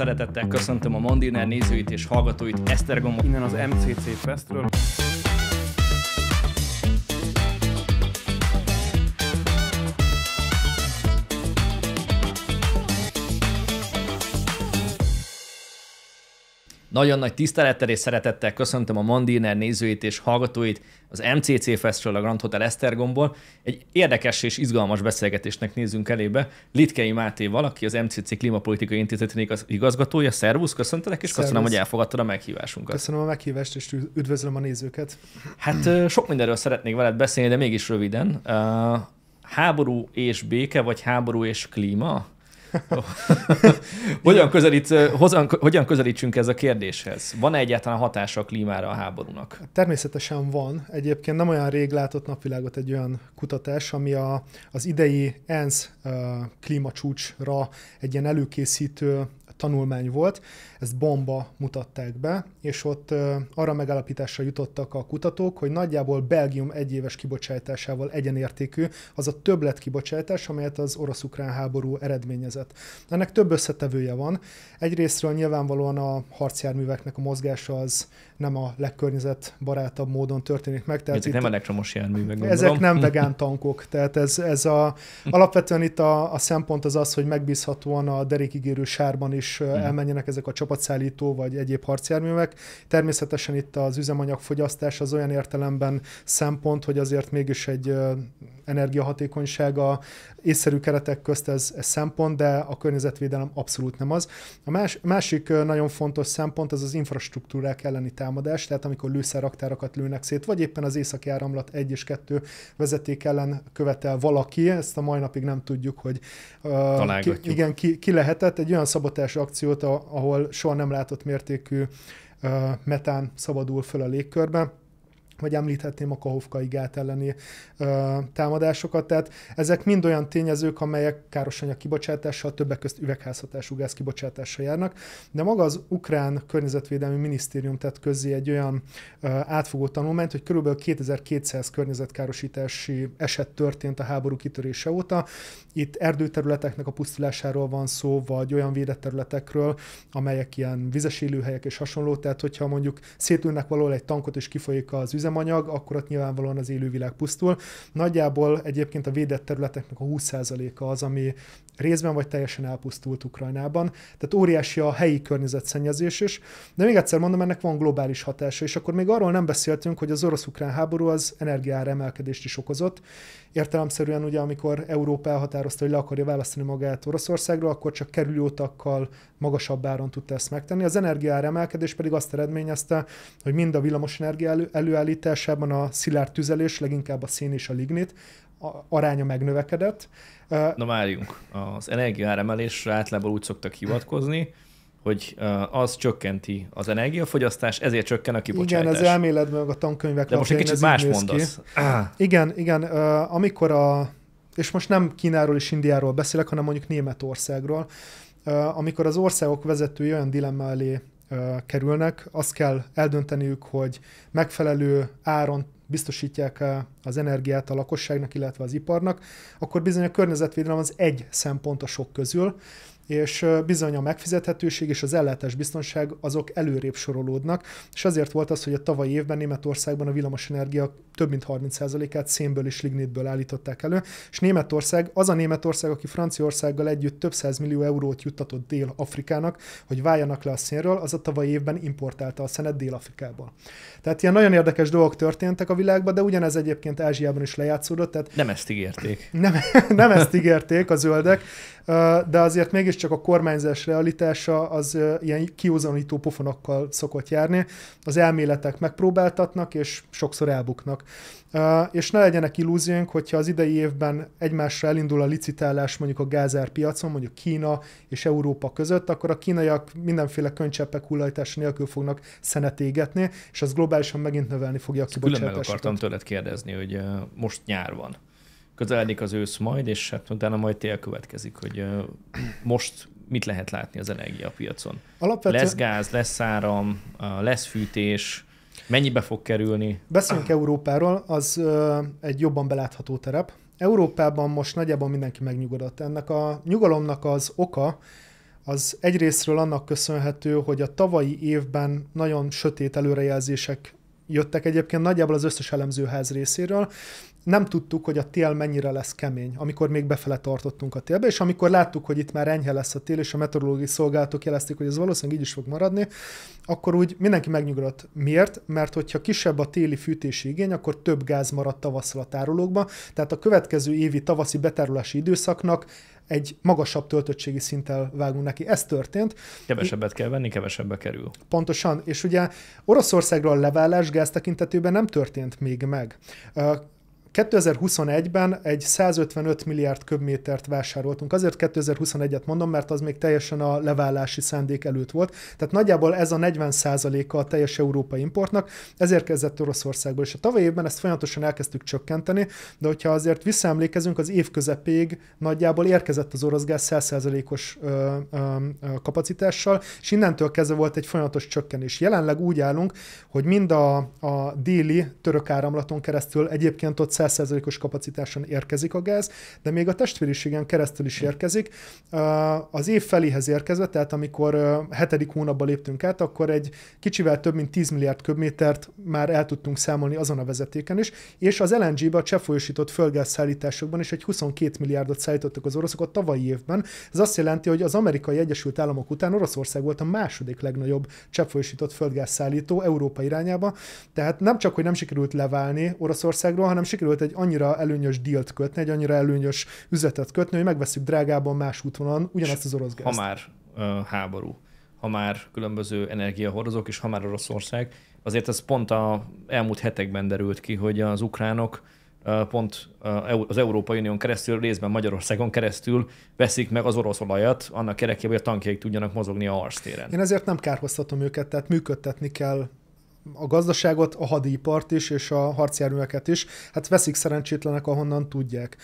Szeretettel köszöntöm a Mandiner nézőit és hallgatóit Esztergomot. Innen az MCC Festről. Nagyon nagy tisztelettel és szeretettel köszöntöm a Mandiner nézőit és hallgatóit az MCC Festről a Grand Hotel Esztergomból. Egy érdekes és izgalmas beszélgetésnek nézünk elébe. Litkei Máté valaki, az MCC Klimapolitikai Intézetének az igazgatója. Szervusz, köszöntelek, és Szervusz. köszönöm, hogy elfogadtad a meghívásunkat. Köszönöm a meghívást, és üdvözlöm a nézőket. Hát sok mindenről szeretnék veled beszélni, de mégis röviden. Háború és béke, vagy háború és klíma? hogyan, közelít, hozan, hogyan közelítsünk ez a kérdéshez? Van-e egyáltalán hatása a klímára a háborúnak? Természetesen van. Egyébként nem olyan rég látott napvilágot egy olyan kutatás, ami a, az idei ENSZ klímacsúcsra egy ilyen előkészítő tanulmány volt, ezt bomba mutatták be, és ott arra megállapításra jutottak a kutatók, hogy nagyjából Belgium egyéves kibocsátásával egyenértékű az a többlet kibocsátás, amelyet az orosz-ukrán háború eredményezett. Ennek több összetevője van. Egyrésztről nyilvánvalóan a harcjárműveknek a mozgása az nem a legkörnyezetbarátabb módon történik meg. Tehát ezek itt, nem elektromos járművek, gondolom. Ezek nem vegán tankok, tehát ez, ez a, alapvetően itt a, a szempont az az, hogy megbízhatóan a derékigérő sárban is is mm. elmenjenek ezek a csapatszállító vagy egyéb harcjárművek. Természetesen itt az üzemanyagfogyasztás az olyan értelemben szempont, hogy azért mégis egy energiahatékonysága észszerű keretek közt ez, ez szempont, de a környezetvédelem abszolút nem az. A más, másik nagyon fontos szempont az az infrastruktúrák elleni támadás, tehát amikor lőszerraktárakat lőnek szét, vagy éppen az északi áramlat 1 és 2 vezeték ellen követel valaki, ezt a mai napig nem tudjuk, hogy uh, ki, igen, ki, ki lehetett. Egy olyan szabotás akciót, ahol soha nem látott mértékű metán szabadul föl a légkörbe vagy említhetném a Kahovka igát elleni ö, támadásokat. Tehát ezek mind olyan tényezők, amelyek károsanyag kibocsátással, többek közt üvegházhatású gáz kibocsátással járnak, de maga az ukrán környezetvédelmi minisztérium tett közzé egy olyan ö, átfogó tanulmányt, hogy körülbelül 2200 környezetkárosítási eset történt a háború kitörése óta. Itt erdőterületeknek a pusztulásáról van szó, vagy olyan védett területekről, amelyek ilyen vizes élőhelyek és hasonló, tehát hogyha mondjuk szétülnek valahol egy tankot és kifolyik az üzem, üzemanyag, akkor ott nyilvánvalóan az élővilág pusztul. Nagyjából egyébként a védett területeknek a 20%-a az, ami részben vagy teljesen elpusztult Ukrajnában. Tehát óriási a helyi környezetszennyezés is. De még egyszer mondom, ennek van globális hatása, és akkor még arról nem beszéltünk, hogy az orosz-ukrán háború az energiára emelkedést is okozott. Értelemszerűen ugye, amikor Európa elhatározta, hogy le akarja választani magát Oroszországról, akkor csak kerülőtakkal magasabb áron tudta ezt megtenni. Az energiára emelkedés pedig azt eredményezte, hogy mind a villamosenergia elő, előállításában a szilárd tüzelés, leginkább a szén és a lignit, aránya megnövekedett. Na várjunk, az energiaáremelésre általában úgy szoktak hivatkozni, hogy az csökkenti az energiafogyasztás, ezért csökken a kibocsátás. Igen, ez elméletben a tankönyvek De most egy kicsit más mondasz. Ah. Igen, igen, amikor a, és most nem Kínáról és Indiáról beszélek, hanem mondjuk Németországról, amikor az országok vezetői olyan dilemma elé kerülnek, azt kell eldönteniük, hogy megfelelő áron biztosítják eh, az energiát a lakosságnak, illetve az iparnak, akkor bizony a környezetvédelem az egy szempont a sok közül, és bizony a megfizethetőség és az ellátás biztonság azok előrébb sorolódnak, és azért volt az, hogy a tavalyi évben Németországban a villamosenergia több mint 30%-át szénből és lignitből állították elő, és Németország az a Németország, aki Franciaországgal együtt több száz millió eurót juttatott Dél-Afrikának, hogy váljanak le a szénről, az a tavalyi évben importálta a szenet Dél-Afrikából. Tehát ilyen nagyon érdekes dolgok történtek a világban, de ugyanez egyébként Ázsiában is lejátszódott. Tehát nem ezt ígérték. Nem, nem ezt ígérték a zöldek de azért mégiscsak a kormányzás realitása az ilyen kiúzanító pofonokkal szokott járni. Az elméletek megpróbáltatnak, és sokszor elbuknak. És ne legyenek illúziónk, hogyha az idei évben egymásra elindul a licitálás mondjuk a gázárpiacon, mondjuk Kína és Európa között, akkor a kínaiak mindenféle könycseppek hullajtása nélkül fognak szenet égetni, és az globálisan megint növelni fogja a kibocsátásokat. Különben akartam tőled kérdezni, hogy most nyár van közeledik az ősz majd, és hát utána majd tél következik, hogy most mit lehet látni az energiapiacon. Alapvetően... Lesz gáz, lesz áram, lesz fűtés, mennyibe fog kerülni? Beszéljünk Európáról, az egy jobban belátható terep. Európában most nagyjából mindenki megnyugodott. Ennek a nyugalomnak az oka, az egyrésztről annak köszönhető, hogy a tavalyi évben nagyon sötét előrejelzések jöttek egyébként nagyjából az összes elemzőház részéről, nem tudtuk, hogy a tél mennyire lesz kemény, amikor még befele tartottunk a télbe, és amikor láttuk, hogy itt már enyhe lesz a tél, és a meteorológiai szolgálatok jelezték, hogy ez valószínűleg így is fog maradni, akkor úgy mindenki megnyugodott. Miért? Mert hogyha kisebb a téli fűtési igény, akkor több gáz maradt tavasszal a tárolókban, tehát a következő évi tavaszi betárolási időszaknak egy magasabb töltöttségi szinttel vágunk neki. Ez történt. Kevesebbet kell venni, kevesebbe kerül. Pontosan, és ugye Oroszországról leválás gáz tekintetében nem történt még meg. 2021-ben egy 155 milliárd köbmétert vásároltunk. Azért 2021-et mondom, mert az még teljesen a leválási szándék előtt volt. Tehát nagyjából ez a 40%-a a teljes európai importnak, ezért kezdett Oroszországból. És a tavaly évben ezt folyamatosan elkezdtük csökkenteni, de hogyha azért visszaemlékezünk, az év közepéig nagyjából érkezett az orosz gáz 100%-os kapacitással, és innentől kezdve volt egy folyamatos csökkenés. Jelenleg úgy állunk, hogy mind a, a déli török áramlaton keresztül egyébként ott 100%-os kapacitáson érkezik a gáz, de még a testvériségen keresztül is érkezik. Uh, az év feléhez érkezve, tehát amikor uh, hetedik hónapba léptünk át, akkor egy kicsivel több mint 10 milliárd köbmétert már el tudtunk számolni azon a vezetéken is, és az LNG-be a cseppfolyósított földgázszállításokban is egy 22 milliárdot szállítottak az oroszok a tavalyi évben. Ez azt jelenti, hogy az amerikai Egyesült Államok után Oroszország volt a második legnagyobb cseppfolyósított földgázszállító Európa irányába, tehát nem csak, hogy nem sikerült leválni Oroszországról, hanem sikerült sikerült egy annyira előnyös dílt kötni, egy annyira előnyös üzletet kötni, hogy megveszük drágában más útvonalon ugyanezt az orosz gázt. Ha már uh, háború, ha már különböző energiahordozók, és ha már Oroszország, azért ez pont a elmúlt hetekben derült ki, hogy az ukránok pont az Európai Unión keresztül, részben Magyarországon keresztül veszik meg az orosz olajat, annak érdekében, hogy a tankjaik tudjanak mozogni a harctéren. Én ezért nem kárhoztatom őket, tehát működtetni kell a gazdaságot, a hadipart is, és a harcjárműveket is, hát veszik szerencsétlenek, ahonnan tudják.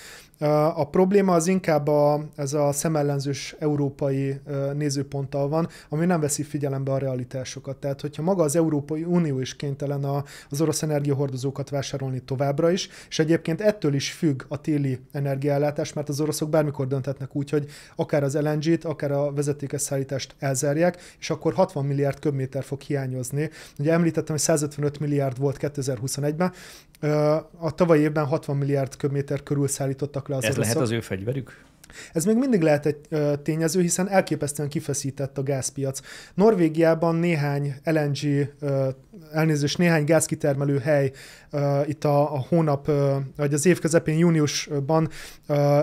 A probléma az inkább a, ez a szemellenzős európai nézőponttal van, ami nem veszi figyelembe a realitásokat. Tehát, hogyha maga az Európai Unió is kénytelen a, az orosz energiahordozókat vásárolni továbbra is, és egyébként ettől is függ a téli energiállátás, mert az oroszok bármikor dönthetnek úgy, hogy akár az LNG-t, akár a vezetékes szállítást elzárják, és akkor 60 milliárd köbméter fog hiányozni. Ugye említettem, hogy 155 milliárd volt 2021-ben, a tavalyi évben 60 milliárd köbméter körül szállítottak le az Ez oroszok. lehet az ő fegyverük? Ez még mindig lehet egy tényező, hiszen elképesztően kifeszített a gázpiac. Norvégiában néhány LNG, elnézést, néhány gázkitermelő hely itt a, a hónap, vagy az év közepén, júniusban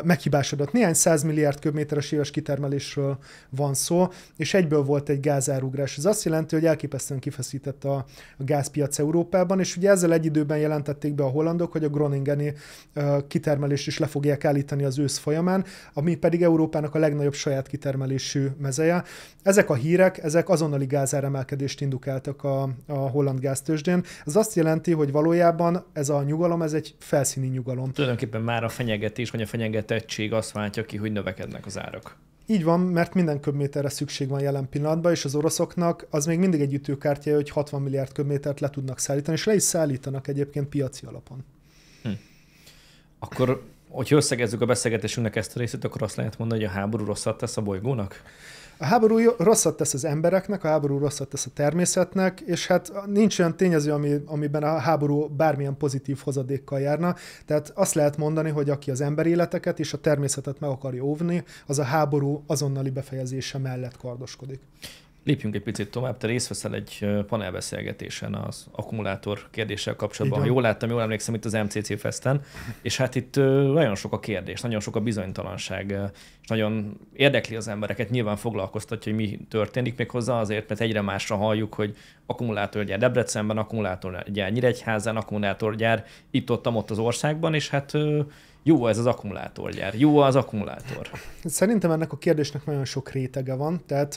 meghibásodott. Néhány százmilliárd köbméteres éves kitermelésről van szó, és egyből volt egy gázárugrás. Ez azt jelenti, hogy elképesztően kifeszített a, a gázpiac Európában, és ugye ezzel egy időben jelentették be a hollandok, hogy a Groningeni kitermelést is le fogják állítani az ősz folyamán, ami pedig Európának a legnagyobb saját kitermelésű mezeje. Ezek a hírek, ezek azonnali gázáremelkedést indukáltak a, a holland gáztősdén. Ez azt jelenti, hogy valójában ez a nyugalom, ez egy felszíni nyugalom. Tulajdonképpen már a fenyegetés, vagy a fenyegetettség azt váltja ki, hogy növekednek az árak. Így van, mert minden köbméterre szükség van jelen pillanatban, és az oroszoknak az még mindig egy ütőkártya, hogy 60 milliárd köbmétert le tudnak szállítani, és le is szállítanak egyébként piaci alapon. Hm. Akkor hogyha összegezzük a beszélgetésünknek ezt a részét, akkor azt lehet mondani, hogy a háború rosszat tesz a bolygónak? A háború rosszat tesz az embereknek, a háború rosszat tesz a természetnek, és hát nincs olyan tényező, ami, amiben a háború bármilyen pozitív hozadékkal járna. Tehát azt lehet mondani, hogy aki az ember életeket és a természetet meg akarja óvni, az a háború azonnali befejezése mellett kardoskodik. Lépjünk egy picit tovább, te részt veszel egy panelbeszélgetésen az akkumulátor kérdéssel kapcsolatban. Igen. Ha jól láttam, jól emlékszem itt az MCC Festen, és hát itt nagyon sok a kérdés, nagyon sok a bizonytalanság, és nagyon érdekli az embereket, nyilván foglalkoztatja, hogy mi történik még hozzá azért, mert egyre másra halljuk, hogy akkumulátorgyár Debrecenben, akkumulátorgyár Nyíregyházán, akkumulátorgyár itt-ott, ott az országban, és hát jó ez az akkumulátorgyár, jó az akkumulátor. Szerintem ennek a kérdésnek nagyon sok rétege van, tehát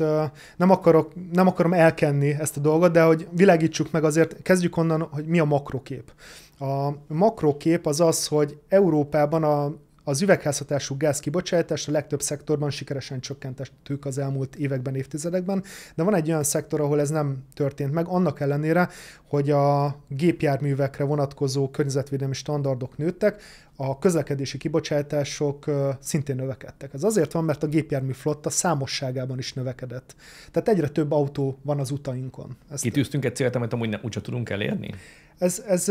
nem, akarok, nem akarom elkenni ezt a dolgot, de hogy világítsuk meg azért, kezdjük onnan, hogy mi a makrokép. A makrokép az az, hogy Európában a az üvegházhatású gáz kibocsátást a legtöbb szektorban sikeresen csökkentettük az elmúlt években, évtizedekben, de van egy olyan szektor, ahol ez nem történt meg, annak ellenére, hogy a gépjárművekre vonatkozó környezetvédelmi standardok nőttek, a közlekedési kibocsátások szintén növekedtek. Ez azért van, mert a gépjármű flotta számosságában is növekedett. Tehát egyre több autó van az utainkon. Ezt Kitűztünk egy célt, amit amúgy nem úgyse tudunk elérni? Ez, ez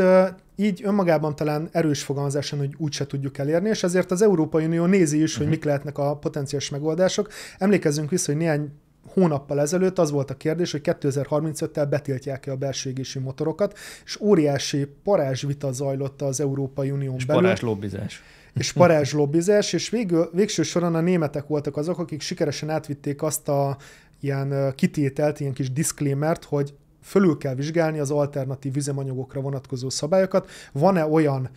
így önmagában talán erős fogalmazáson, hogy úgyse tudjuk elérni, és azért az Európai Unió nézi is, hogy mhm. mik lehetnek a potenciális megoldások. Emlékezzünk vissza, hogy néhány hónappal ezelőtt az volt a kérdés, hogy 2035-tel betiltják-e a belső égési motorokat, és óriási parázsvita zajlott az Európai Unión és belül. Parázs lobbizás. És parázs lobbizás, és végül, végső soron a németek voltak azok, akik sikeresen átvitték azt a ilyen kitételt, ilyen kis disclaimert, hogy fölül kell vizsgálni az alternatív üzemanyagokra vonatkozó szabályokat. Van-e olyan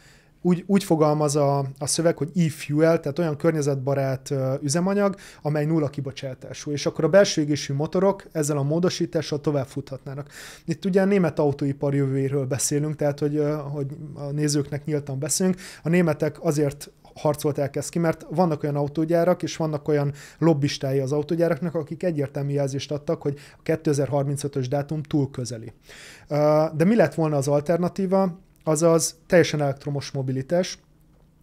úgy, úgy fogalmaz a, a szöveg, hogy e-fuel, tehát olyan környezetbarát üzemanyag, amely nulla kibocsátású, és akkor a belső égésű motorok ezzel a módosítással tovább futhatnának. Itt ugye a német autóipar jövőjéről beszélünk, tehát hogy, hogy a nézőknek nyíltan beszélünk. A németek azért harcolt elkezd ki, mert vannak olyan autógyárak, és vannak olyan lobbistái az autógyáraknak, akik egyértelmű jelzést adtak, hogy a 2035-ös dátum túl közeli. De mi lett volna az alternatíva? Azaz teljesen elektromos mobilitás,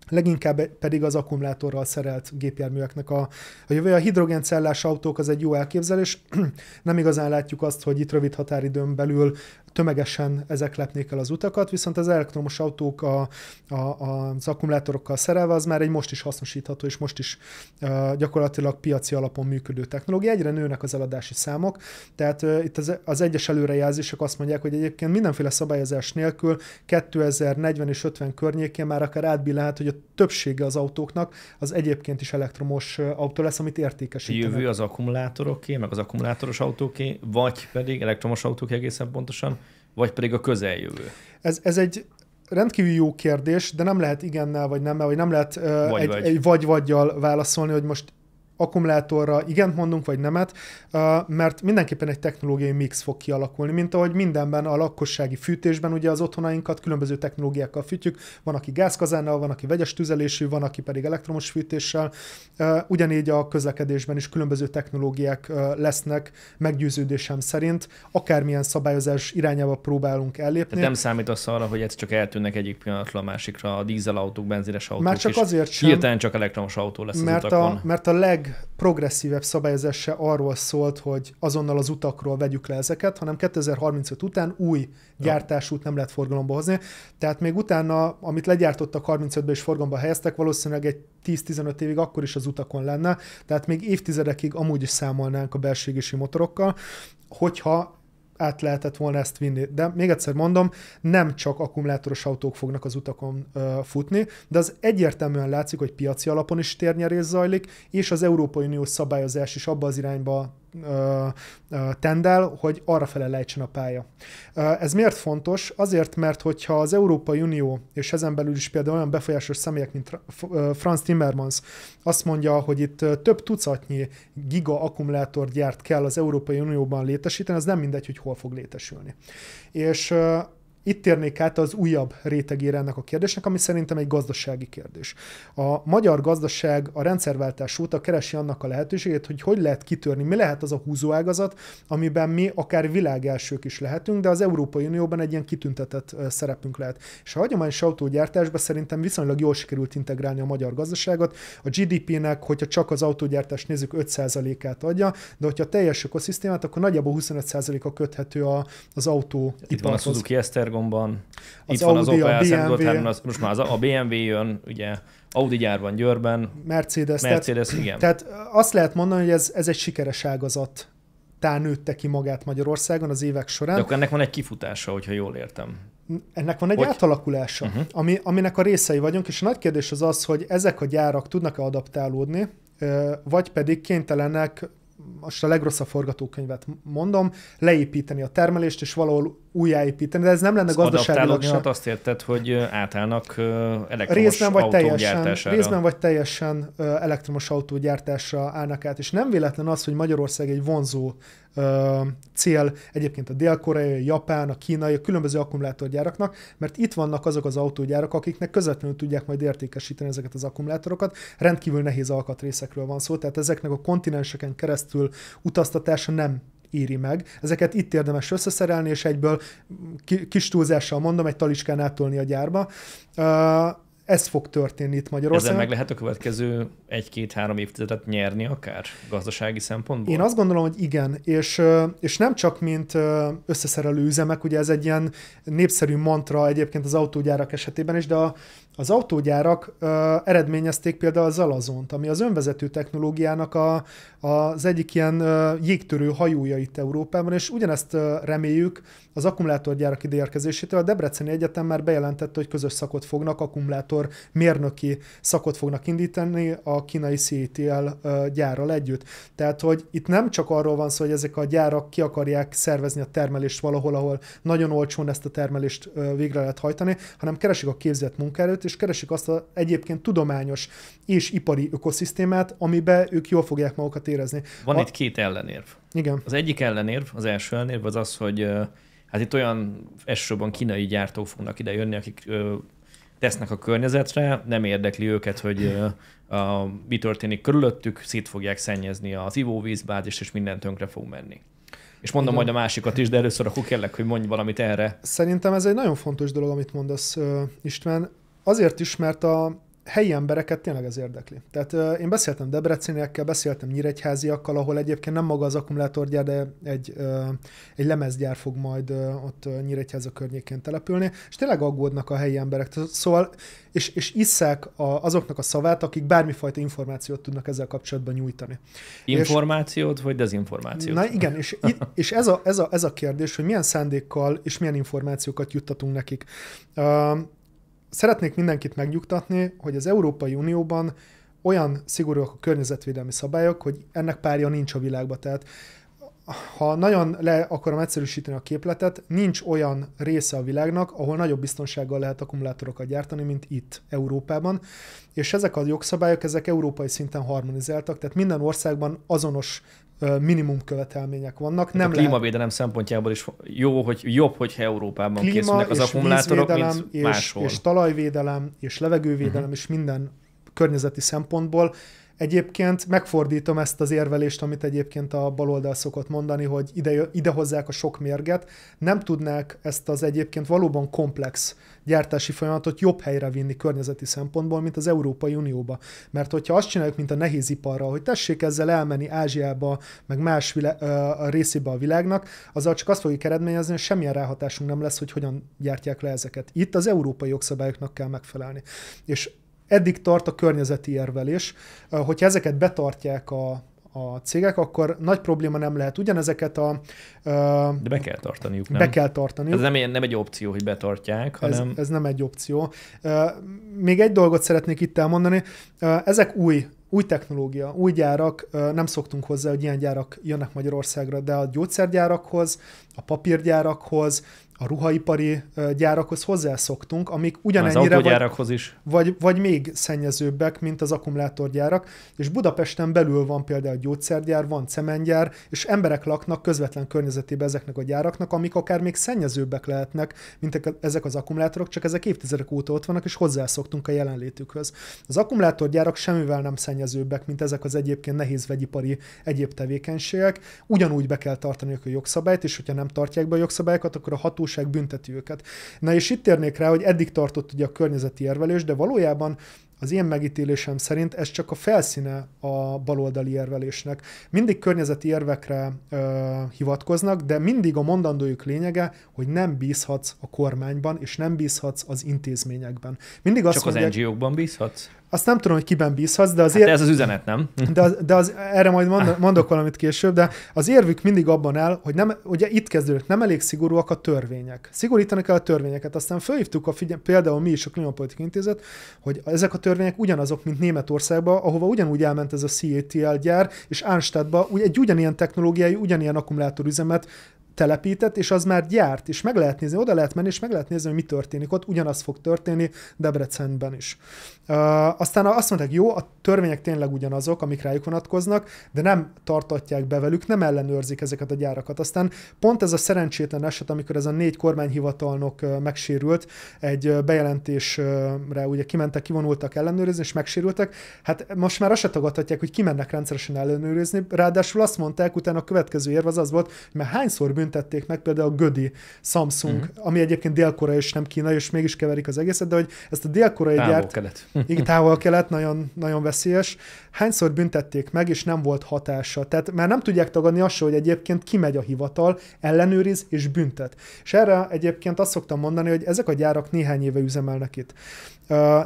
leginkább pedig az akkumulátorral szerelt gépjárműeknek a, a jövő. A hidrogéncellás autók az egy jó elképzelés. Nem igazán látjuk azt, hogy itt rövid határidőn belül tömegesen ezek lepnék el az utakat, viszont az elektromos autók a, a, az akkumulátorokkal szerelve az már egy most is hasznosítható, és most is uh, gyakorlatilag piaci alapon működő technológia. Egyre nőnek az eladási számok, tehát uh, itt az, az egyes előrejelzések azt mondják, hogy egyébként mindenféle szabályozás nélkül 2040 és 50 környékén már akár átbillent, hogy a többsége az autóknak az egyébként is elektromos autó lesz, amit értékesítenek. Jövő az akkumulátoroké, meg az akkumulátoros autóké, vagy pedig elektromos autók egészen pontosan, vagy pedig a közeljövő? Ez, ez egy rendkívül jó kérdés, de nem lehet igennel vagy nemmel, vagy nem lehet vagy, egy, vagy. egy vagy-vagyjal válaszolni, hogy most akkumulátorra igent mondunk, vagy nemet, mert mindenképpen egy technológiai mix fog kialakulni, mint ahogy mindenben a lakossági fűtésben ugye az otthonainkat különböző technológiákkal fűtjük, van, aki gázkazánnal, van, aki vegyes tüzelésű, van, aki pedig elektromos fűtéssel, ugyanígy a közlekedésben is különböző technológiák lesznek, meggyőződésem szerint, akármilyen szabályozás irányába próbálunk ellépni. Tehát nem az arra, hogy ez csak eltűnnek egyik pillanatra a másikra, a dízelautók, benzines autók Már csak azért sem. Hirtelen csak elektromos autó lesz mert az utakon. a, mert a leg legprogresszívebb szabályozása arról szólt, hogy azonnal az utakról vegyük le ezeket, hanem 2035 után új gyártásút nem lehet forgalomba hozni. Tehát még utána, amit legyártottak 35-ben és forgalomba helyeztek, valószínűleg egy 10-15 évig akkor is az utakon lenne, tehát még évtizedekig amúgy is számolnánk a belségési motorokkal, hogyha át lehetett volna ezt vinni. De még egyszer mondom, nem csak akkumulátoros autók fognak az utakon ö, futni, de az egyértelműen látszik, hogy piaci alapon is térnyerés zajlik, és az Európai Unió szabályozás is abba az irányba tendel, hogy fele lejtsen a pálya. Ez miért fontos? Azért, mert hogyha az Európai Unió, és ezen belül is például olyan befolyásos személyek, mint Franz Timmermans, azt mondja, hogy itt több tucatnyi giga akkumulátor gyárt kell az Európai Unióban létesíteni, az nem mindegy, hogy hol fog létesülni. És itt térnék át az újabb rétegére ennek a kérdésnek, ami szerintem egy gazdasági kérdés. A magyar gazdaság a rendszerváltás óta keresi annak a lehetőségét, hogy hogy lehet kitörni, mi lehet az a húzóágazat, amiben mi akár világelsők is lehetünk, de az Európai Unióban egy ilyen kitüntetett szerepünk lehet. És a hagyományos autógyártásban szerintem viszonylag jól sikerült integrálni a magyar gazdaságot. A GDP-nek, hogyha csak az autógyártást nézzük, 5%-át adja, de hogyha a teljes ökoszisztémát, akkor nagyjából 25%-a köthető az autó Itt van a Suzuki Eszter Volkswagenban, az itt van Audi, az Opel, az, most már az, a BMW jön, ugye Audi gyár van Győrben. Mercedes. Mercedes, tehát, igen. Tehát azt lehet mondani, hogy ez, ez egy sikeres ágazat tá nőtte ki magát Magyarországon az évek során. De akkor ennek van egy kifutása, hogyha jól értem. Ennek van egy hogy? átalakulása, uh-huh. ami, aminek a részei vagyunk, és a nagy kérdés az az, hogy ezek a gyárak tudnak-e adaptálódni, vagy pedig kénytelenek most a legrosszabb forgatókönyvet mondom, leépíteni a termelést, és valahol újjáépíteni, de ez nem lenne gazdaságilag sem. azt érted, hogy átállnak elektromos részben vagy teljesen, Részben vagy teljesen elektromos autógyártásra állnak át, és nem véletlen az, hogy Magyarország egy vonzó cél egyébként a dél a japán, a kínai, a különböző akkumulátorgyáraknak, mert itt vannak azok az autógyárak, akiknek közvetlenül tudják majd értékesíteni ezeket az akkumulátorokat. Rendkívül nehéz alkatrészekről van szó, tehát ezeknek a kontinenseken keresztül utaztatása nem éri meg. Ezeket itt érdemes összeszerelni, és egyből kis túlzással mondom, egy talicskán áttolni a gyárba. Ez fog történni itt Magyarországon. Ezzel meg lehet a következő egy-két-három évtizedet nyerni akár gazdasági szempontból? Én azt gondolom, hogy igen, és, és nem csak mint összeszerelő üzemek, ugye ez egy ilyen népszerű mantra egyébként az autógyárak esetében is, de a, az autógyárak ö, eredményezték például az Zalazont, ami az önvezető technológiának a, az egyik ilyen ö, jégtörő hajója itt Európában, és ugyanezt ö, reméljük az akkumulátorgyárak ideérkezésétől. A Debreceni Egyetem már bejelentette, hogy közös szakot fognak, akkumulátor mérnöki szakot fognak indítani a kínai CTL ö, gyárral együtt. Tehát, hogy itt nem csak arról van szó, hogy ezek a gyárak ki akarják szervezni a termelést valahol, ahol nagyon olcsón ezt a termelést ö, végre lehet hajtani, hanem keresik a képzett munkáról, és keresik azt a egyébként tudományos és ipari ökoszisztémát, amiben ők jól fogják magukat érezni. Van a... itt két ellenérv. Igen. Az egyik ellenérv, az első ellenérv az az, hogy hát itt olyan elsősorban kínai gyártók fognak ide jönni, akik ö, tesznek a környezetre, nem érdekli őket, hogy ö, a, mi történik körülöttük, szét fogják szennyezni az ivóvízbázist, és minden tönkre fog menni. És mondom Igen. majd a másikat is, de először akkor kérlek, hogy mondj valamit erre. Szerintem ez egy nagyon fontos dolog, amit mondasz, István. Azért is, mert a helyi embereket tényleg ez érdekli. Tehát én beszéltem debreceniekkel, beszéltem nyíregyháziakkal, ahol egyébként nem maga az akkumulátorgyár, de egy, egy lemezgyár fog majd ott nyíregyháza környékén települni, és tényleg aggódnak a helyi emberek. Szóval, és, és iszák a, azoknak a szavát, akik bármifajta információt tudnak ezzel kapcsolatban nyújtani. Információt, és, vagy dezinformációt? Na igen, és, és ez, a, ez, a, ez a kérdés, hogy milyen szándékkal és milyen információkat juttatunk nekik szeretnék mindenkit megnyugtatni, hogy az Európai Unióban olyan szigorúak a környezetvédelmi szabályok, hogy ennek párja nincs a világban. Tehát ha nagyon le akarom egyszerűsíteni a képletet, nincs olyan része a világnak, ahol nagyobb biztonsággal lehet akkumulátorokat gyártani, mint itt, Európában. És ezek a jogszabályok, ezek európai szinten harmonizáltak, tehát minden országban azonos minimum követelmények vannak. Nem a klímavédelem lehet... szempontjából is jó, hogy jobb, hogyha Európában Klíma készülnek az akkumulátorok, mint és, máshol. És talajvédelem, és levegővédelem, uh-huh. és minden környezeti szempontból. Egyébként megfordítom ezt az érvelést, amit egyébként a baloldal szokott mondani, hogy ide, idehozzák a sok mérget, nem tudnák ezt az egyébként valóban komplex uh, gyártási folyamatot jobb helyre vinni környezeti szempontból, mint az Európai Unióba. Mert hogyha azt csináljuk, mint a iparra, hogy tessék ezzel elmenni Ázsiába, meg más vilá- a részébe a világnak, azzal csak azt fogjuk eredményezni, hogy semmilyen ráhatásunk nem lesz, hogy hogyan gyártják le ezeket. Itt az európai jogszabályoknak kell megfelelni. És eddig tart a környezeti érvelés. Hogyha ezeket betartják a, a cégek, akkor nagy probléma nem lehet. Ugyanezeket a... De be kell tartaniuk, nem? Be kell tartaniuk. Ez nem, nem egy opció, hogy betartják, hanem... Ez, ez nem egy opció. még egy dolgot szeretnék itt elmondani. ezek új új technológia, új gyárak, nem szoktunk hozzá, hogy ilyen gyárak jönnek Magyarországra, de a gyógyszergyárakhoz, a papírgyárakhoz, a ruhaipari gyárakhoz hozzászoktunk, amik ugyanennyire... Az vagy, is. Vagy, vagy még szennyezőbbek, mint az akkumulátorgyárak, és Budapesten belül van például gyógyszergyár, van cementgyár, és emberek laknak közvetlen környezetében ezeknek a gyáraknak, amik akár még szennyezőbbek lehetnek, mint ezek az akkumulátorok, csak ezek évtizedek óta ott vannak, és hozzászoktunk a jelenlétükhöz. Az akkumulátorgyárak semmivel nem szennyezőbbek, mint ezek az egyébként nehéz vegyipari egyéb tevékenységek. Ugyanúgy be kell tartani a jogszabályt, és hogyha nem tartják be a jogszabályokat, akkor a ható hatóság bünteti őket. Na és itt érnék rá, hogy eddig tartott ugye a környezeti érvelés, de valójában az én megítélésem szerint ez csak a felszíne a baloldali érvelésnek. Mindig környezeti érvekre ö, hivatkoznak, de mindig a mondandójuk lényege, hogy nem bízhatsz a kormányban, és nem bízhatsz az intézményekben. Mindig azt csak mondják, az NGO-kban bízhatsz? Azt nem tudom, hogy kiben bízhatsz, de azért... Hát ez az üzenet, nem? De, az, de az, erre majd mondok valamit később, de az érvük mindig abban áll, hogy nem, ugye itt kezdődött, nem elég szigorúak a törvények. Szigorítanak el a törvényeket. Aztán felhívtuk a figyel, például mi is a Klimapolitik Intézet, hogy ezek a törvények ugyanazok, mint Németországban, ahova ugyanúgy elment ez a CATL gyár, és Arnstadtba egy ugyanilyen technológiai, ugyanilyen akkumulátorüzemet telepített, és az már gyárt, és meg lehet nézni, oda lehet menni, és meg lehet nézni, hogy mi történik ott, ugyanaz fog történni Debrecenben is. Uh, aztán azt mondták, jó, a törvények tényleg ugyanazok, amik rájuk vonatkoznak, de nem tartatják be velük, nem ellenőrzik ezeket a gyárakat. Aztán pont ez a szerencsétlen eset, amikor ez a négy kormányhivatalnok megsérült, egy bejelentésre ugye kimentek, kivonultak ellenőrizni, és megsérültek, hát most már azt se tagadhatják, hogy kimennek rendszeresen ellenőrizni, ráadásul azt mondták, utána a következő érv az az volt, mert hányszor büntették meg, például a Gödi Samsung, uh-huh. ami egyébként dél koreai és nem Kína, és mégis keverik az egészet, de hogy ezt a dél-koreai gyárt... Kelet. Igen, távol-kelet, nagyon, nagyon veszélyes. Hányszor büntették meg, és nem volt hatása. Tehát már nem tudják tagadni azt, hogy egyébként kimegy a hivatal, ellenőriz és büntet. És erre egyébként azt szoktam mondani, hogy ezek a gyárak néhány éve üzemelnek itt.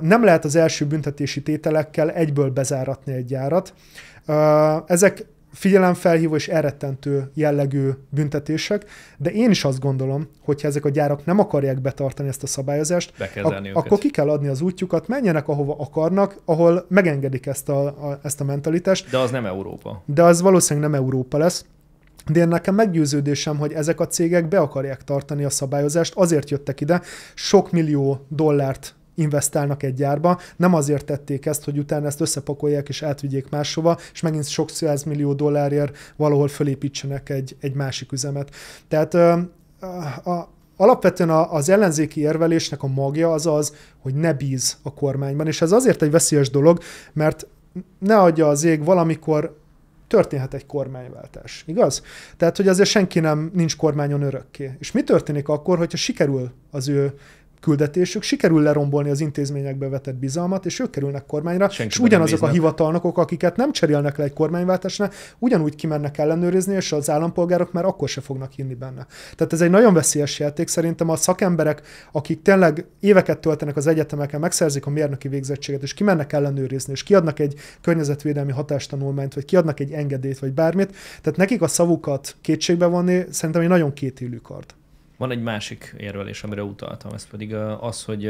Nem lehet az első büntetési tételekkel egyből bezáratni egy gyárat. Ezek figyelemfelhívó és elrettentő jellegű büntetések, de én is azt gondolom, hogyha ezek a gyárak nem akarják betartani ezt a szabályozást, ak- akkor ki kell adni az útjukat, menjenek ahova akarnak, ahol megengedik ezt a, a, ezt a mentalitást. De az nem Európa. De az valószínűleg nem Európa lesz. De én nekem meggyőződésem, hogy ezek a cégek be akarják tartani a szabályozást, azért jöttek ide, sok millió dollárt investálnak egy gyárba. Nem azért tették ezt, hogy utána ezt összepakolják és átvigyék máshova, és megint sok millió dollárért valahol fölépítsenek egy, egy másik üzemet. Tehát a, a alapvetően az ellenzéki érvelésnek a magja az az, hogy ne bíz a kormányban, és ez azért egy veszélyes dolog, mert ne adja az ég, valamikor történhet egy kormányváltás, igaz? Tehát, hogy azért senki nem nincs kormányon örökké. És mi történik akkor, hogyha sikerül az ő küldetésük, sikerül lerombolni az intézményekbe vetett bizalmat, és ők kerülnek kormányra, Senki és ugyanazok a hivatalnokok, akiket nem cserélnek le egy kormányváltásnál, ugyanúgy kimennek ellenőrizni, és az állampolgárok már akkor se fognak hinni benne. Tehát ez egy nagyon veszélyes játék. Szerintem a szakemberek, akik tényleg éveket töltenek az egyetemeken, megszerzik a mérnöki végzettséget, és kimennek ellenőrizni, és kiadnak egy környezetvédelmi hatástanulmányt, vagy kiadnak egy engedélyt, vagy bármit, tehát nekik a szavukat kétségbe vonni, szerintem egy nagyon kétélű kard. Van egy másik érvelés, amire utaltam, ez pedig az, hogy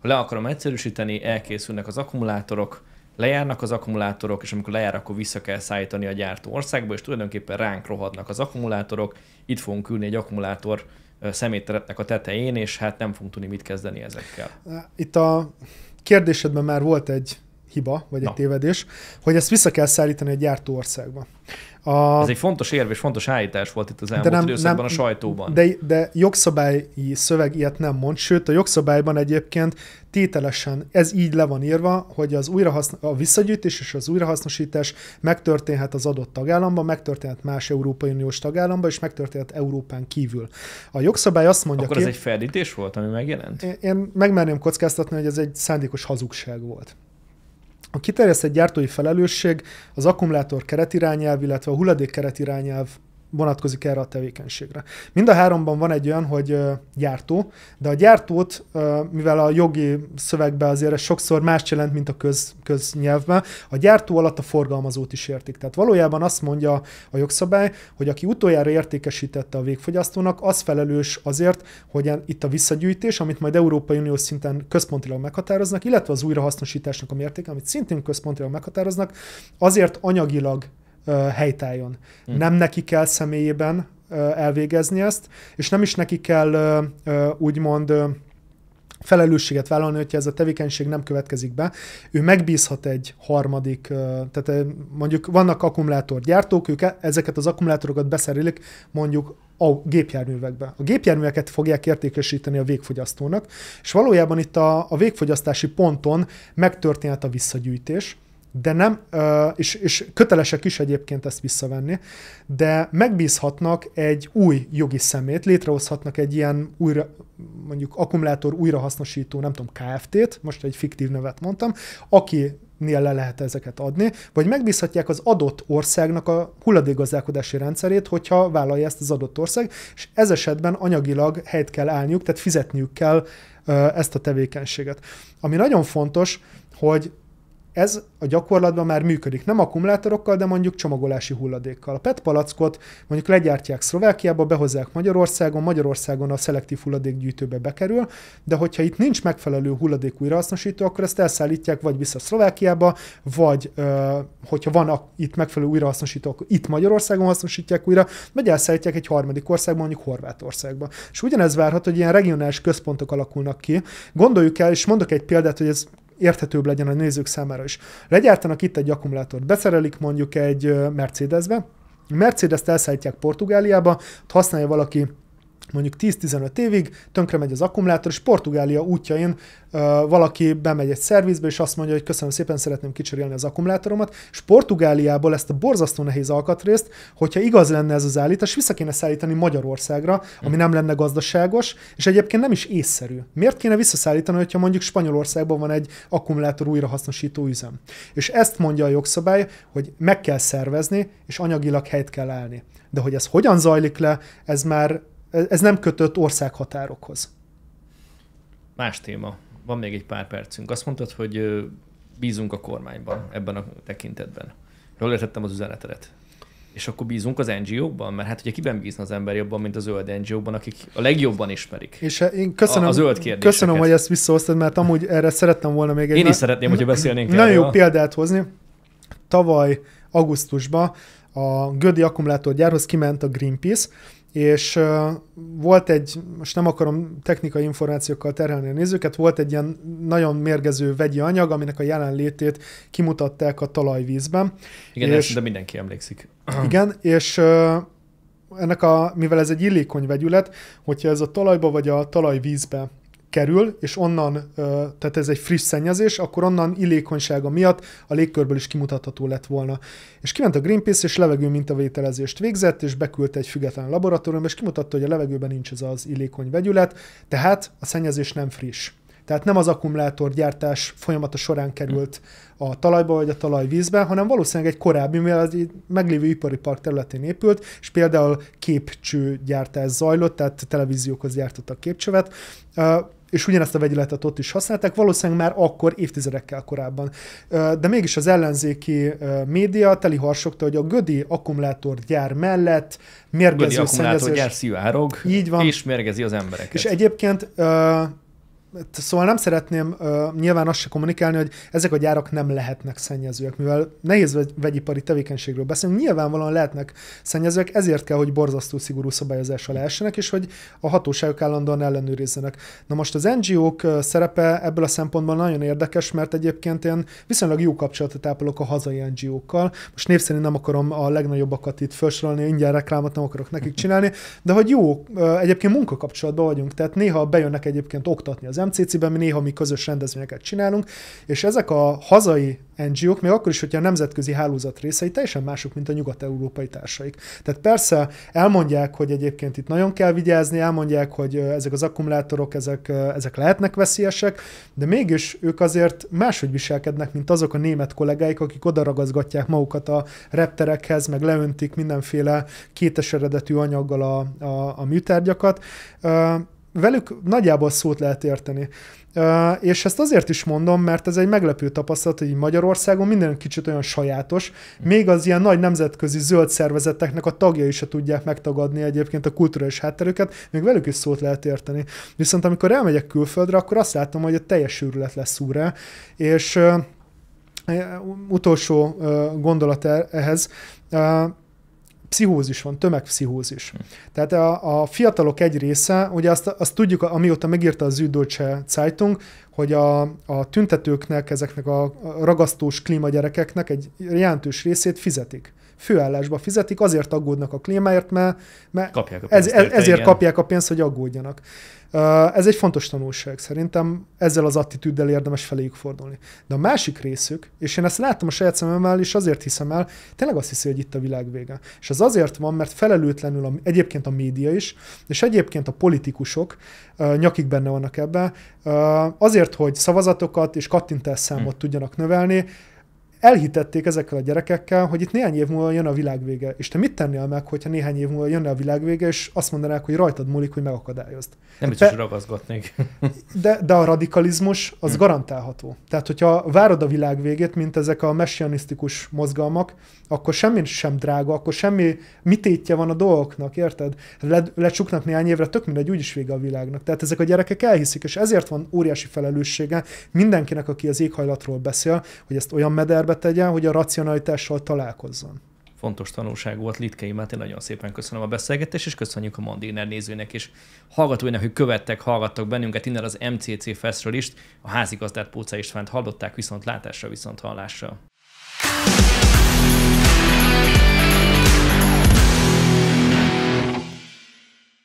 ha le akarom egyszerűsíteni, elkészülnek az akkumulátorok, lejárnak az akkumulátorok, és amikor lejár, akkor vissza kell szállítani a gyártó országba, és tulajdonképpen ránk rohadnak az akkumulátorok, itt fogunk ülni egy akkumulátor szemétteretnek a tetején, és hát nem fogunk tudni mit kezdeni ezekkel. Itt a kérdésedben már volt egy hiba, vagy egy Na. tévedés, hogy ezt vissza kell szállítani a gyártó országba. A... Ez egy fontos érv és fontos állítás volt itt az elmúlt de nem, időszakban nem, a sajtóban. De, de jogszabályi szöveg ilyet nem mond, sőt a jogszabályban egyébként tételesen ez így le van írva, hogy az újrahaszn- a visszagyűjtés és az újrahasznosítás megtörténhet az adott tagállamban, megtörténhet más Európai Uniós tagállamban, és megtörténhet Európán kívül. A jogszabály azt mondja Akkor ki, ez egy feldítés volt, ami megjelent? Én, én megmerném kockáztatni, hogy ez egy szándékos hazugság volt. A kiterjesztett gyártói felelősség az akkumulátor keretirányelv, illetve a hulladék keretirányelv vonatkozik erre a tevékenységre. Mind a háromban van egy olyan, hogy gyártó, de a gyártót, mivel a jogi szövegben azért ez sokszor más jelent, mint a köz, köznyelvben, a gyártó alatt a forgalmazót is értik. Tehát valójában azt mondja a jogszabály, hogy aki utoljára értékesítette a végfogyasztónak, az felelős azért, hogy itt a visszagyűjtés, amit majd Európai Unió szinten központilag meghatároznak, illetve az újrahasznosításnak a mértéke, amit szintén központilag meghatároznak, azért anyagilag helytájon. Hmm. Nem neki kell személyében elvégezni ezt, és nem is neki kell úgymond felelősséget vállalni, hogyha ez a tevékenység nem következik be. Ő megbízhat egy harmadik, tehát mondjuk vannak akkumulátorgyártók, ők e, ezeket az akkumulátorokat beszerelik mondjuk a gépjárművekbe. A gépjárműveket fogják értékesíteni a végfogyasztónak, és valójában itt a, a végfogyasztási ponton megtörténhet a visszagyűjtés, de nem, és, és kötelesek is egyébként ezt visszavenni, de megbízhatnak egy új jogi szemét, létrehozhatnak egy ilyen újra, mondjuk akkumulátor újrahasznosító, nem tudom, KFT-t, most egy fiktív nevet mondtam, aki nél le lehet ezeket adni, vagy megbízhatják az adott országnak a hulladékgazdálkodási rendszerét, hogyha vállalja ezt az adott ország, és ez esetben anyagilag helyt kell állniuk, tehát fizetniük kell ezt a tevékenységet. Ami nagyon fontos, hogy ez a gyakorlatban már működik. Nem akkumulátorokkal, de mondjuk csomagolási hulladékkal. A PET palackot mondjuk legyártják Szlovákiába, behozzák Magyarországon, Magyarországon a szelektív hulladékgyűjtőbe bekerül, de hogyha itt nincs megfelelő hulladék újrahasznosító, akkor ezt elszállítják vagy vissza Szlovákiába, vagy hogyha van a, itt megfelelő újrahasznosító, akkor itt Magyarországon hasznosítják újra, vagy elszállítják egy harmadik országba, mondjuk Horvátországba. És ugyanez várhat, hogy ilyen regionális központok alakulnak ki. Gondoljuk el, és mondok egy példát, hogy ez érthetőbb legyen a nézők számára is. Legyártanak itt egy akkumulátort, beszerelik mondjuk egy Mercedesbe, Mercedes-t elszállítják Portugáliába, használja valaki mondjuk 10-15 évig, tönkre megy az akkumulátor, és Portugália útjain uh, valaki bemegy egy szervizbe, és azt mondja, hogy köszönöm szépen, szeretném kicserélni az akkumulátoromat, és Portugáliából ezt a borzasztó nehéz alkatrészt, hogyha igaz lenne ez az állítás, vissza kéne szállítani Magyarországra, ami hm. nem lenne gazdaságos, és egyébként nem is észszerű. Miért kéne visszaszállítani, hogyha mondjuk Spanyolországban van egy akkumulátor újrahasznosító üzem? És ezt mondja a jogszabály, hogy meg kell szervezni, és anyagilag helyt kell állni. De hogy ez hogyan zajlik le, ez már ez nem kötött országhatárokhoz. Más téma. Van még egy pár percünk. Azt mondtad, hogy bízunk a kormányban ebben a tekintetben. Jól értettem az üzenetet? És akkor bízunk az NGO-kban? Mert hát ugye kiben bízna az ember jobban, mint a zöld NGO-ban, akik a legjobban ismerik És eh, én köszönöm, a, a zöld kérdéseket. Köszönöm, hogy ezt visszahoztad, mert amúgy erre szerettem volna még egy... Én is szeretném, hogyha beszélnénk Nagyon erről. jó példát hozni. Tavaly augusztusban a Gödi akkumulátorgyárhoz kiment a Greenpeace, és volt egy, most nem akarom technikai információkkal terhelni a nézőket, volt egy ilyen nagyon mérgező vegyi anyag, aminek a jelenlétét kimutatták a talajvízben. Igen, és, de mindenki emlékszik. Igen, és ennek a, mivel ez egy illékony vegyület, hogyha ez a talajba vagy a talajvízbe kerül, és onnan, tehát ez egy friss szennyezés, akkor onnan illékonysága miatt a légkörből is kimutatható lett volna. És kiment a Greenpeace, és levegő mintavételezést végzett, és beküldte egy független laboratóriumba, és kimutatta, hogy a levegőben nincs ez az illékony vegyület, tehát a szennyezés nem friss. Tehát nem az akkumulátor gyártás folyamata során került a talajba vagy a talajvízbe, hanem valószínűleg egy korábbi, mivel az meglévő ipari park területén épült, és például képcső gyártás zajlott, tehát televíziókhoz gyártottak képcsövet és ugyanezt a vegyületet ott is használták, valószínűleg már akkor évtizedekkel korábban. De mégis az ellenzéki média teli harsogta, hogy a Gödi akkumulátorgyár mellett mérgező Gödi akkumulátorgyár szivárog, így van, és mérgezi az embereket. És egyébként Hát, szóval nem szeretném uh, nyilván azt se kommunikálni, hogy ezek a gyárak nem lehetnek szennyezőek, mivel nehéz vegyipari tevékenységről beszélünk, nyilvánvalóan lehetnek szennyezőek, ezért kell, hogy borzasztó szigorú szabályozásra lehessenek, és hogy a hatóságok állandóan ellenőrizzenek. Na most az NGO-k szerepe ebből a szempontból nagyon érdekes, mert egyébként én viszonylag jó kapcsolatot ápolok a hazai NGO-kkal. Most név szerint nem akarom a legnagyobbakat itt felsorolni, ingyen reklámot nem akarok nekik csinálni, de hogy jó, egyébként munkakapcsolatban vagyunk, tehát néha bejönnek egyébként oktatni az MCC-ben mi néha mi közös rendezvényeket csinálunk, és ezek a hazai NGO-k, még akkor is, hogyha a nemzetközi hálózat részei teljesen mások, mint a nyugat-európai társaik. Tehát persze elmondják, hogy egyébként itt nagyon kell vigyázni, elmondják, hogy ezek az akkumulátorok, ezek, ezek lehetnek veszélyesek, de mégis ők azért máshogy viselkednek, mint azok a német kollégáik, akik odaragazgatják magukat a repterekhez, meg leöntik mindenféle kétes eredetű anyaggal a, a, a műtárgyakat velük nagyjából szót lehet érteni. És ezt azért is mondom, mert ez egy meglepő tapasztalat, hogy Magyarországon minden kicsit olyan sajátos, még az ilyen nagy nemzetközi zöld szervezeteknek a tagjai se tudják megtagadni egyébként a kulturális hátterüket, még velük is szót lehet érteni. Viszont amikor elmegyek külföldre, akkor azt látom, hogy a teljes őrület lesz úrá, és utolsó gondolat e-, ehhez, pszichózis van, tömegpszichózis. Hm. Tehát a, a fiatalok egy része, ugye azt, azt tudjuk, amióta megírta a Süddeutsche Zeitung, hogy a, a tüntetőknek, ezeknek a ragasztós klímagyerekeknek egy jelentős részét fizetik főállásba fizetik, azért aggódnak a klímáért, mert, mert kapják a pénzt, ez, ez, ezért igen. kapják a pénzt, hogy aggódjanak. Ez egy fontos tanulság szerintem, ezzel az attitűddel érdemes feléjük fordulni. De a másik részük, és én ezt láttam a saját szememmel, és azért hiszem el, tényleg azt hiszi, hogy itt a világ vége. És ez azért van, mert felelőtlenül a, egyébként a média is, és egyébként a politikusok nyakik benne vannak ebbe, azért, hogy szavazatokat és kattintás számot hmm. tudjanak növelni, elhitették ezekkel a gyerekekkel, hogy itt néhány év múlva jön a világvége. És te mit tennél meg, hogyha néhány év múlva jönne a világvége, és azt mondanák, hogy rajtad múlik, hogy megakadályozd. Nem hát biztos, hogy ragaszgatnék. De, de a radikalizmus az hmm. garantálható. Tehát, hogyha várod a világvégét, mint ezek a messianisztikus mozgalmak, akkor semmi sem drága, akkor semmi mitétje van a dolgoknak, érted? Le, lecsuknak néhány évre, tök mindegy, úgyis vége a világnak. Tehát ezek a gyerekek elhiszik, és ezért van óriási felelőssége mindenkinek, aki az éghajlatról beszél, hogy ezt olyan mederbe kísérletet tegyen, hogy a racionalitással találkozzon. Fontos tanulság volt Litkei Máté, nagyon szépen köszönöm a beszélgetést, és köszönjük a Mandiner nézőnek és hallgatóinak, hogy követtek, hallgattak bennünket innen az MCC Festről is. A házigazdát Póca Istvánt hallották, viszont látásra, viszont hallásra.